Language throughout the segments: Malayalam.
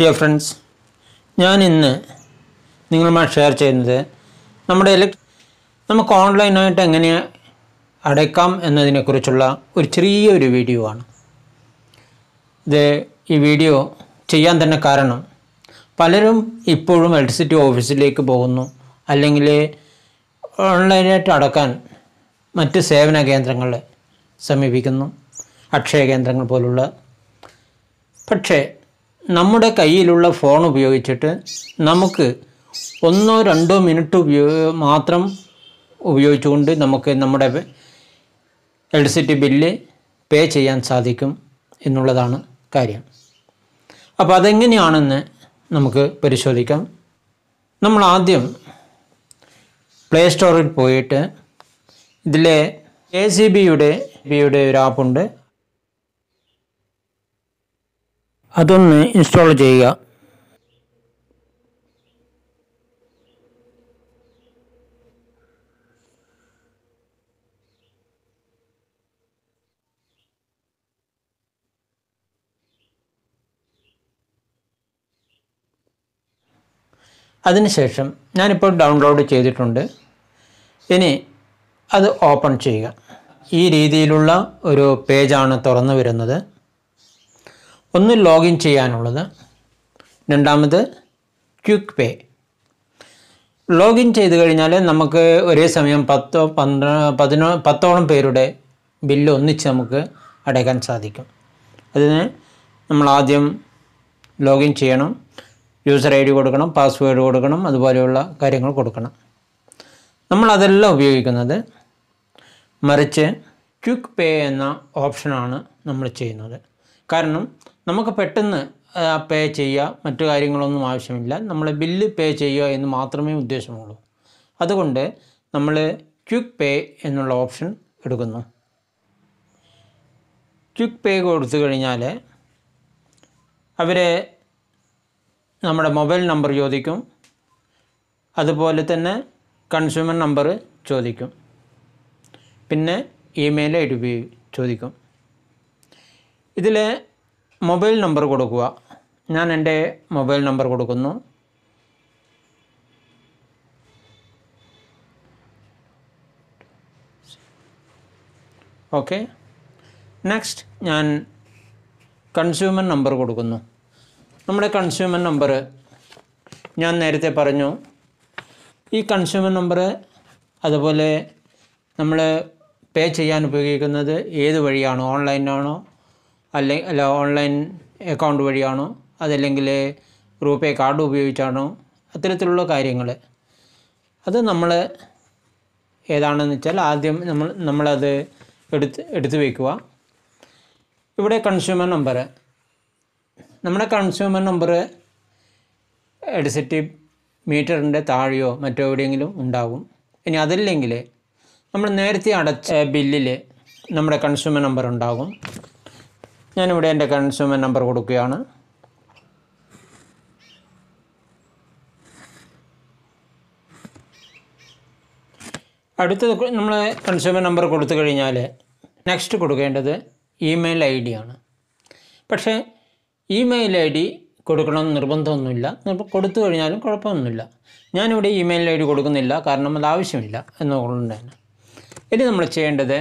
ഡിയർ ഫ്രണ്ട്സ് ഞാൻ ഇന്ന് നിങ്ങളുമായി ഷെയർ ചെയ്യുന്നത് നമ്മുടെ ഇലക്ട് നമുക്ക് ഓൺലൈനായിട്ട് എങ്ങനെ അടയ്ക്കാം എന്നതിനെക്കുറിച്ചുള്ള ഒരു ചെറിയൊരു വീഡിയോ ആണ് ഇത് ഈ വീഡിയോ ചെയ്യാൻ തന്നെ കാരണം പലരും ഇപ്പോഴും ഇലക്ട്രിസിറ്റി ഓഫീസിലേക്ക് പോകുന്നു അല്ലെങ്കിൽ ഓൺലൈനായിട്ട് അടക്കാൻ മറ്റ് സേവന കേന്ദ്രങ്ങളെ സമീപിക്കുന്നു അക്ഷയ കേന്ദ്രങ്ങൾ പോലുള്ള പക്ഷേ നമ്മുടെ കയ്യിലുള്ള ഫോൺ ഉപയോഗിച്ചിട്ട് നമുക്ക് ഒന്നോ രണ്ടോ മിനിറ്റ് മാത്രം ഉപയോഗിച്ചുകൊണ്ട് നമുക്ക് നമ്മുടെ ഇലക്ട്രിസിറ്റി ബില്ല് പേ ചെയ്യാൻ സാധിക്കും എന്നുള്ളതാണ് കാര്യം അപ്പോൾ അതെങ്ങനെയാണെന്ന് നമുക്ക് പരിശോധിക്കാം നമ്മൾ ആദ്യം പ്ലേ സ്റ്റോറിൽ പോയിട്ട് ഇതിലെ എ സി ബിയുടെ ബിയുടെ ഒരു ആപ്പുണ്ട് അതൊന്ന് ഇൻസ്റ്റാൾ ചെയ്യുക അതിനുശേഷം ഞാനിപ്പോൾ ഡൗൺലോഡ് ചെയ്തിട്ടുണ്ട് ഇനി അത് ഓപ്പൺ ചെയ്യുക ഈ രീതിയിലുള്ള ഒരു പേജാണ് തുറന്നു വരുന്നത് ഒന്ന് ലോഗിൻ ചെയ്യാനുള്ളത് രണ്ടാമത് ക്വിക്ക് പേ ലോഗിൻ ചെയ്ത് കഴിഞ്ഞാൽ നമുക്ക് ഒരേ സമയം പത്തോ പന്ത്രോ പതിനോ പത്തോളം പേരുടെ ബില്ല് ഒന്നിച്ച് നമുക്ക് അടയ്ക്കാൻ സാധിക്കും അതിന് നമ്മൾ ആദ്യം ലോഗിൻ ചെയ്യണം യൂസർ ഐ ഡി കൊടുക്കണം പാസ്വേഡ് കൊടുക്കണം അതുപോലെയുള്ള കാര്യങ്ങൾ കൊടുക്കണം നമ്മൾ അതെല്ലാം ഉപയോഗിക്കുന്നത് മറിച്ച് ക്വിക്ക് പേ എന്ന ഓപ്ഷനാണ് നമ്മൾ ചെയ്യുന്നത് കാരണം നമുക്ക് പെട്ടെന്ന് പേ ചെയ്യുക മറ്റു കാര്യങ്ങളൊന്നും ആവശ്യമില്ല നമ്മൾ ബില്ല് പേ ചെയ്യുക എന്ന് മാത്രമേ ഉദ്ദേശമുള്ളൂ അതുകൊണ്ട് നമ്മൾ ക്വിക്ക് പേ എന്നുള്ള ഓപ്ഷൻ എടുക്കുന്നു ക്വിക്ക് പേ കൊടുത്തു കഴിഞ്ഞാൽ അവർ നമ്മുടെ മൊബൈൽ നമ്പർ ചോദിക്കും അതുപോലെ തന്നെ കൺസ്യൂമർ നമ്പർ ചോദിക്കും പിന്നെ ഇമെയിൽ ഐ ഡി ചോദിക്കും ഇതിൽ മൊബൈൽ നമ്പർ കൊടുക്കുക ഞാൻ എൻ്റെ മൊബൈൽ നമ്പർ കൊടുക്കുന്നു ഓക്കെ നെക്സ്റ്റ് ഞാൻ കൺസ്യൂമർ നമ്പർ കൊടുക്കുന്നു നമ്മുടെ കൺസ്യൂമർ നമ്പർ ഞാൻ നേരത്തെ പറഞ്ഞു ഈ കൺസ്യൂമർ നമ്പർ അതുപോലെ നമ്മൾ പേ ചെയ്യാൻ ഉപയോഗിക്കുന്നത് ഏത് വഴിയാണോ ഓൺലൈനാണോ അല്ലെങ്കിൽ അല്ല ഓൺലൈൻ അക്കൗണ്ട് വഴിയാണോ അതല്ലെങ്കിൽ റൂപേ കാർഡ് ഉപയോഗിച്ചാണോ അത്തരത്തിലുള്ള കാര്യങ്ങൾ അത് നമ്മൾ ഏതാണെന്ന് വെച്ചാൽ ആദ്യം നമ്മൾ നമ്മളത് എടുത്ത് എടുത്തു വയ്ക്കുക ഇവിടെ കൺസ്യൂമർ നമ്പർ നമ്മുടെ കൺസ്യൂമർ നമ്പർ എഡിസിറ്റി മീറ്ററിൻ്റെ താഴെയോ മറ്റോ എവിടെയെങ്കിലും ഉണ്ടാകും ഇനി അതില്ലെങ്കിൽ നമ്മൾ നേരത്തെ അടച്ച ബില്ലിൽ നമ്മുടെ കൺസ്യൂമർ നമ്പർ ഉണ്ടാകും ഞാനിവിടെ എൻ്റെ കൺസ്യൂമർ നമ്പർ കൊടുക്കുകയാണ് അടുത്തത് നമ്മൾ കൺസ്യൂമർ നമ്പർ കൊടുത്തു കഴിഞ്ഞാൽ നെക്സ്റ്റ് കൊടുക്കേണ്ടത് ഇമെയിൽ ഐ ഡി ആണ് പക്ഷേ ഇമെയിൽ ഐ ഡി കൊടുക്കണമെന്ന് നിർബന്ധമൊന്നുമില്ല കൊടുത്തു കഴിഞ്ഞാലും കുഴപ്പമൊന്നുമില്ല ഞാനിവിടെ ഇമെയിൽ ഐ ഡി കൊടുക്കുന്നില്ല കാരണം അത് ആവശ്യമില്ല എന്നുകൊണ്ട് തന്നെ ഇനി നമ്മൾ ചെയ്യേണ്ടത്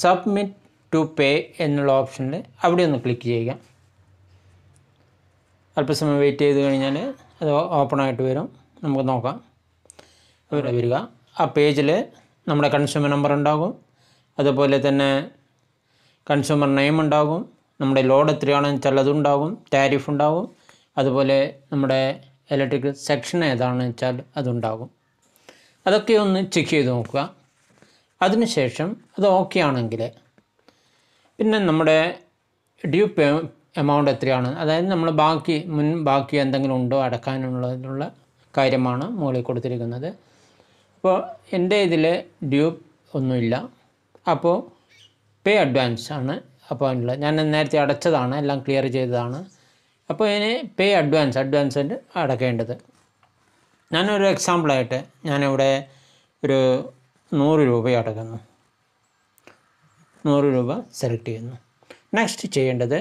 സബ്മിറ്റ് ടു പേ എന്നുള്ള ഓപ്ഷനിൽ അവിടെ ഒന്ന് ക്ലിക്ക് ചെയ്യുക അല്പസമയം വെയിറ്റ് ചെയ്ത് കഴിഞ്ഞാൽ അത് ഓപ്പൺ ആയിട്ട് വരും നമുക്ക് നോക്കാം അവിടെ വരിക ആ പേജിൽ നമ്മുടെ കൺസ്യൂമർ നമ്പർ ഉണ്ടാകും അതുപോലെ തന്നെ കൺസ്യൂമർ നെയിം ഉണ്ടാകും നമ്മുടെ ലോഡ് എത്രയാണെന്ന് ചിലതുണ്ടാകും ടാരിഫ് ഉണ്ടാകും അതുപോലെ നമ്മുടെ ഇലക്ട്രിക് സെക്ഷൻ ഏതാണെന്ന് വെച്ചാൽ അതുണ്ടാകും അതൊക്കെ ഒന്ന് ചെക്ക് ചെയ്ത് നോക്കുക അതിനുശേഷം അത് ഓക്കെ ആണെങ്കിൽ പിന്നെ നമ്മുടെ ഡ്യൂ പേ എമൗണ്ട് എത്രയാണ് അതായത് നമ്മൾ ബാക്കി മുൻ ബാക്കി എന്തെങ്കിലും ഉണ്ടോ അടക്കാനുള്ളതിനുള്ള കാര്യമാണ് മുകളിൽ കൊടുത്തിരിക്കുന്നത് അപ്പോൾ എൻ്റെ ഇതിൽ ഡ്യൂ ഒന്നുമില്ല അപ്പോൾ പേ അഡ്വാൻസ് ആണ് അപ്പോൾ അതിനുള്ള ഞാൻ നേരത്തെ അടച്ചതാണ് എല്ലാം ക്ലിയർ ചെയ്തതാണ് അപ്പോൾ ഇനി പേ അഡ്വാൻസ് അഡ്വാൻസ് അടക്കേണ്ടത് ഞാനൊരു എക്സാമ്പിളായിട്ട് ഞാനിവിടെ ഒരു നൂറ് രൂപ അടക്കുന്നു നൂറ് രൂപ സെലക്ട് ചെയ്യുന്നു നെക്സ്റ്റ് ചെയ്യേണ്ടത്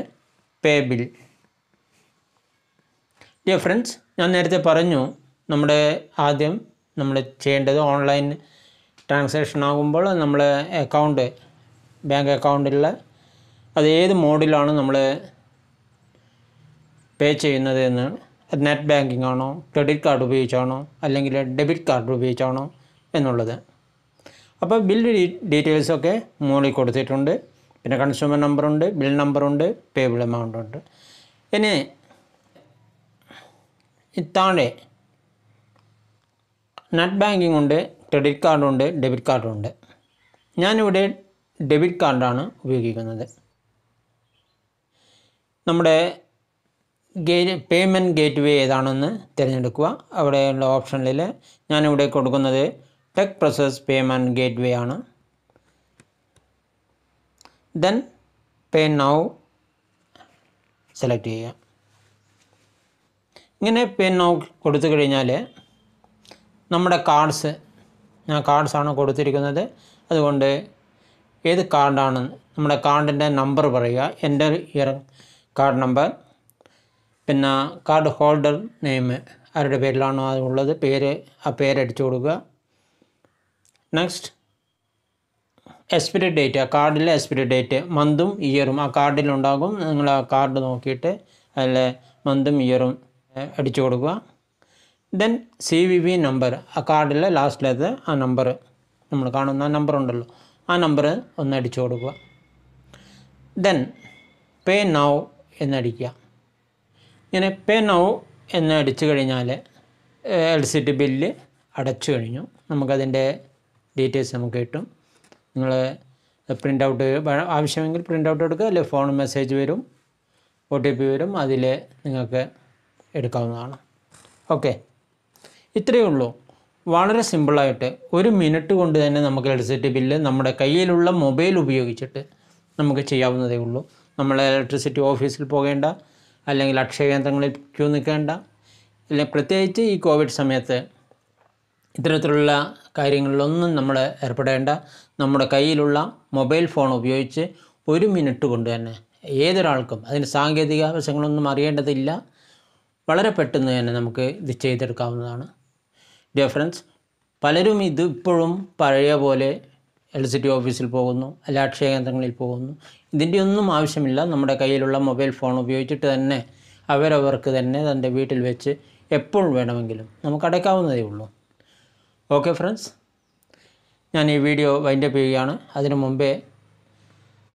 പേ ബിൽ ഡിയർ ഫ്രണ്ട്സ് ഞാൻ നേരത്തെ പറഞ്ഞു നമ്മുടെ ആദ്യം നമ്മൾ ചെയ്യേണ്ടത് ഓൺലൈൻ ട്രാൻസാക്ഷൻ ആകുമ്പോൾ നമ്മൾ അക്കൗണ്ട് ബാങ്ക് അക്കൗണ്ടിൽ അത് ഏത് മോഡിലാണ് നമ്മൾ പേ ചെയ്യുന്നത് എന്ന് നെറ്റ് ബാങ്കിങ് ആണോ ക്രെഡിറ്റ് കാർഡ് ഉപയോഗിച്ചാണോ അല്ലെങ്കിൽ ഡെബിറ്റ് കാർഡ് ഉപയോഗിച്ചാണോ എന്നുള്ളത് അപ്പോൾ ബില്ല് ഡീറ്റെയിൽസൊക്കെ മുകളിൽ കൊടുത്തിട്ടുണ്ട് പിന്നെ കൺസ്യൂമർ നമ്പറുണ്ട് ബിൽ നമ്പറുണ്ട് പേബിൾ എമൗണ്ട് ഉണ്ട് ഇനി താഴെ നെറ്റ് ബാങ്കിങ് ഉണ്ട് ക്രെഡിറ്റ് കാർഡുണ്ട് ഡെബിറ്റ് കാർഡുണ്ട് ഞാനിവിടെ ഡെബിറ്റ് കാർഡാണ് ഉപയോഗിക്കുന്നത് നമ്മുടെ ഗേ പേയ്മെൻറ്റ് ഗേറ്റ് വേ ഏതാണെന്ന് തിരഞ്ഞെടുക്കുക അവിടെയുള്ള ഓപ്ഷനിൽ ഞാനിവിടെ കൊടുക്കുന്നത് tech process payment gateway ആണ് ദെൻ പേ നൗ സെലക്ട് ചെയ്യുക ഇങ്ങനെ പേ നൗ കൊടുത്തു കഴിഞ്ഞാൽ നമ്മുടെ കാർഡ്സ് ഞാൻ കാർഡ്സാണ് കൊടുത്തിരിക്കുന്നത് അതുകൊണ്ട് ഏത് കാർഡാണ് നമ്മുടെ കാർഡിൻ്റെ നമ്പർ പറയുക എൻ്റെ ഇയർ കാർഡ് നമ്പർ പിന്നെ കാർഡ് ഹോൾഡർ നെയിം ആരുടെ പേരിലാണോ അത് ഉള്ളത് പേര് ആ പേരടിച്ചു കൊടുക്കുക നെക്സ്റ്റ് എക്സ്പിരി ഡേറ്റ് ആ കാർഡിലെ എക്സ്പിരി ഡേറ്റ് മന്തും ഇയറും ആ കാർഡിലുണ്ടാകും നിങ്ങൾ ആ കാർഡ് നോക്കിയിട്ട് അതിൽ മന്തും ഇയറും അടിച്ചു കൊടുക്കുക then C V V number ആ കാർഡിലെ ലാസ്റ്റിലത്തെ ആ നമ്പർ നമ്മൾ കാണുന്ന ആ നമ്പർ ഉണ്ടല്ലോ ആ നമ്പർ ഒന്ന് അടിച്ചു കൊടുക്കുക ദെൻ പേ നൗ എന്നടിക്കുക ഇങ്ങനെ പേ നൗ എന്ന് അടിച്ചു കഴിഞ്ഞാൽ എൽ സി ടി ബില്ല് അടച്ചു കഴിഞ്ഞു നമുക്കതിൻ്റെ ഡീറ്റെയിൽസ് നമുക്ക് കിട്ടും നിങ്ങൾ പ്രിൻ്റ് ഔട്ട് ആവശ്യമെങ്കിൽ പ്രിൻ്റ് ഔട്ട് എടുക്കുക അല്ലെങ്കിൽ ഫോൺ മെസ്സേജ് വരും ഒ ടി പി വരും അതിൽ നിങ്ങൾക്ക് എടുക്കാവുന്നതാണ് ഓക്കെ ഇത്രയേ ഉള്ളൂ വളരെ സിമ്പിളായിട്ട് ഒരു മിനിറ്റ് കൊണ്ട് തന്നെ നമുക്ക് ഇലക്ട്രിസിറ്റി ബില്ല് നമ്മുടെ കയ്യിലുള്ള മൊബൈൽ ഉപയോഗിച്ചിട്ട് നമുക്ക് ചെയ്യാവുന്നതേ ഉള്ളൂ നമ്മൾ ഇലക്ട്രിസിറ്റി ഓഫീസിൽ പോകേണ്ട അല്ലെങ്കിൽ അക്ഷയ കേന്ദ്രങ്ങളിൽ ക്യൂ നിൽക്കേണ്ട അല്ലെങ്കിൽ പ്രത്യേകിച്ച് ഈ കോവിഡ് സമയത്ത് ഇത്തരത്തിലുള്ള കാര്യങ്ങളിലൊന്നും നമ്മൾ ഏർപ്പെടേണ്ട നമ്മുടെ കയ്യിലുള്ള മൊബൈൽ ഫോൺ ഉപയോഗിച്ച് ഒരു മിനിറ്റ് കൊണ്ട് തന്നെ ഏതൊരാൾക്കും അതിന് സാങ്കേതിക വശങ്ങളൊന്നും അറിയേണ്ടതില്ല വളരെ പെട്ടെന്ന് തന്നെ നമുക്ക് ഇത് ചെയ്തെടുക്കാവുന്നതാണ് ഡിയർ ഫ്രണ്ട്സ് പലരും ഇത് ഇപ്പോഴും പഴയ പോലെ എൽ ഓഫീസിൽ പോകുന്നു അല്ല അക്ഷയ കേന്ദ്രങ്ങളിൽ പോകുന്നു ഇതിൻ്റെ ഒന്നും ആവശ്യമില്ല നമ്മുടെ കയ്യിലുള്ള മൊബൈൽ ഫോൺ ഉപയോഗിച്ചിട്ട് തന്നെ അവരവർക്ക് തന്നെ തൻ്റെ വീട്ടിൽ വെച്ച് എപ്പോൾ വേണമെങ്കിലും നമുക്ക് അടയ്ക്കാവുന്നതേ ഉള്ളൂ ഓക്കെ ഫ്രണ്ട്സ് ഞാൻ ഈ വീഡിയോ വൈൻഡപ്പ് ചെയ്യുകയാണ് അതിനു മുമ്പേ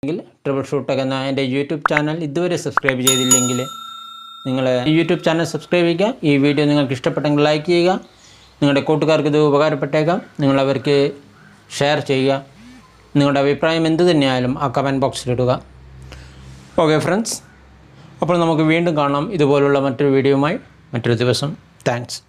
എങ്കിൽ ട്രിപ്പിൾ ഷൂട്ട് എന്ന എൻ്റെ യൂട്യൂബ് ചാനൽ ഇതുവരെ സബ്സ്ക്രൈബ് ചെയ്തില്ലെങ്കിൽ നിങ്ങൾ യൂട്യൂബ് ചാനൽ സബ്സ്ക്രൈബ് ചെയ്യുക ഈ വീഡിയോ നിങ്ങൾക്ക് ഇഷ്ടപ്പെട്ടെങ്കിൽ ലൈക്ക് ചെയ്യുക നിങ്ങളുടെ കൂട്ടുകാർക്ക് ഇത് ഉപകാരപ്പെട്ടേക്കാം നിങ്ങൾ അവർക്ക് ഷെയർ ചെയ്യുക നിങ്ങളുടെ അഭിപ്രായം എന്തു തന്നെയായാലും ആ കമൻറ്റ് ബോക്സിലിടുക ഓക്കെ ഫ്രണ്ട്സ് അപ്പോൾ നമുക്ക് വീണ്ടും കാണാം ഇതുപോലുള്ള മറ്റൊരു വീഡിയോയുമായി മറ്റൊരു ദിവസം താങ്ക്സ്